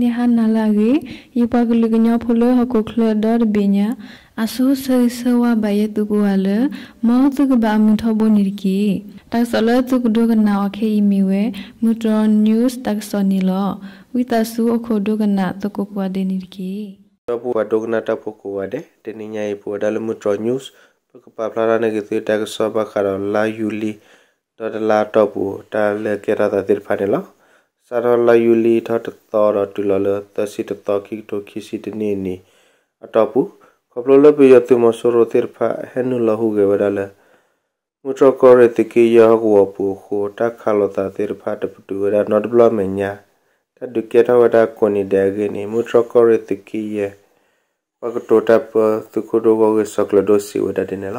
နေဟာနာလာဂီယပကလိကညောဖုလဟကုခလဒတ်ဘိညာအဆုဆေဆဝဘယတုကဝလမောတုကဘာမုထဘနိရကီတက်ဆလတုကဒုကနာအခေအီမီဝဲမုတရနျူးစ်တက်ဆနီလောဝိတဆုအခုဒုကနာတကုကွာဒေနိရကီတော့ပူဒုကနာတပုကွာဒေတနိညာယပူဒါလမုတရနျူးစ်ပကပဖလာရနကေတက်ဆဘခရလာယူလီတော့လာတော့ပူဒါလကေရတာတိဖာနီလောစရလယူလီထတ်တော်ရတူလလသစီတတော်ခိတိုခိစီတနေနီအတပူခပလလပယတမဆရတိဖာဟနလဟုကေဝဒလမုတကောရတိကေယဟောပူခိုတခလတာတိဖာတပတူရနော့ဒပလမညာတဒုကေထဝဒကိုနီဒေဂေနီမုတကောရတိကေယပကတိုတပသူကိုဒိုဂေစကလဒိုစီဝဒဒနေလ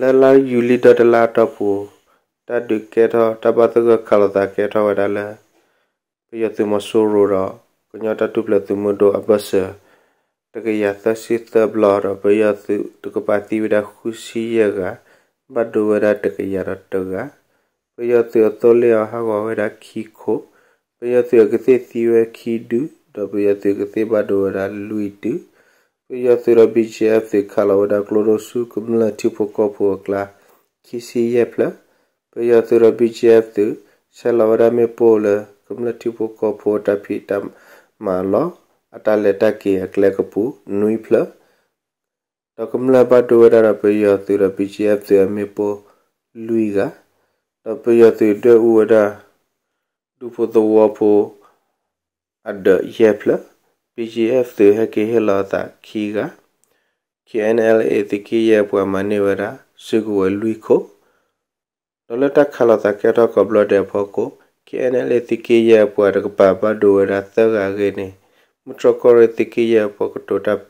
လလယူလီဒတလာတပူတတ်တူကဲတော့တပတ်ကခလတာကဲတော့ဝဒါလာပြရသူမဆူရောတော့ကညတတူပလသူမတို့အဘဆာတကရသစီသဘလာရပြရသူတကပတိဝဒခုစီယကဘဒဝရတကရရတကပြရသူတော်လေဟာဝဝဒခီခိုပြရသူကသိသီဝခီဒူတော့ပြရသူကသိဘဒဝရလူတူပြရသူရဘီချေဖခလာဝဒကလိုရိုစုကမလတီပိုကောပိုကလာခီစီယပလာ Peyathu BGF tu shalawara me pole community po ko po ta phi ta ma lo atale ta ki akle ko pu nui phla to kumla ba to ra ra peyathu ra BGF tu me po lui ga to peyathu de u da du po to wa po ad ye phla BGF tu he ke he la ta khi ga KNLA တကိရပွားမနေဝရာစုကွယ်လူခိုဒလတခလတကေတော့ကဘလတဲ့ဖကို KNL တိကေရပွားရကပါပဒိုရသဂါဂေနေမထကောရတိကေရပကတိုတပ်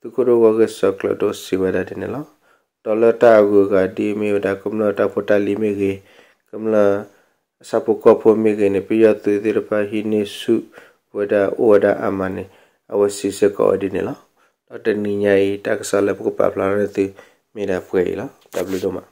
သူကရဝကစကလဒိုစီဝဒတဲ့နော်ဒလတာဂူကဒီမီဒါကမ္နတာဖတာလီမီဂေကမ္လာစပုကဖိုမီဂေနေပြယသူဒီရပါဟိနေစုဝဒဝဒအမနေအဝစီစကောဒီနေလားတော့တနိညာဤတက္ကဆလပကပပလာရတိမေဒါဖွေလား W တို့မှာ